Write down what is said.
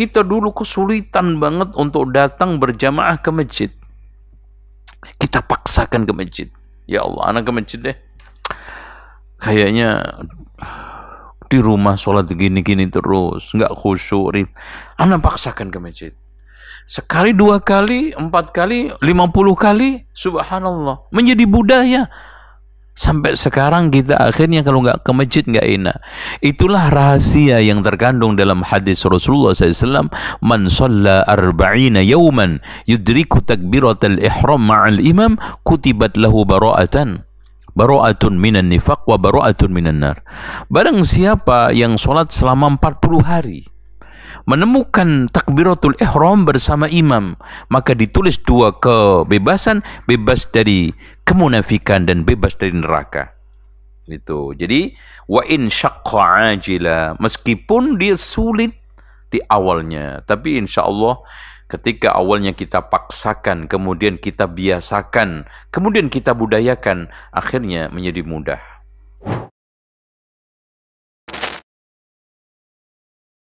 kita dulu kesulitan banget untuk datang berjamaah ke masjid. Kita paksakan ke masjid. Ya Allah, anak ke masjid deh. Kayaknya di rumah sholat gini-gini terus, nggak khusyuk. Anak paksakan ke masjid. Sekali, dua kali, empat kali, lima puluh kali, subhanallah. Menjadi budaya. Sampai sekarang kita akhirnya kalau enggak ke masjid enggak enak. Itulah rahasia yang terkandung dalam hadis Rasulullah SAW. Man sholla arba'ina yawman yudriku takbirat al ihram ma'al imam kutibat lahu bara'atan. Bara'atun minan nifak wa bara'atun minan nar. Barang siapa yang solat selama 40 hari. menemukan takbiratul ihram bersama imam maka ditulis dua kebebasan bebas dari kemunafikan dan bebas dari neraka itu jadi wa in ajila meskipun dia sulit di awalnya tapi insyaallah ketika awalnya kita paksakan kemudian kita biasakan kemudian kita budayakan akhirnya menjadi mudah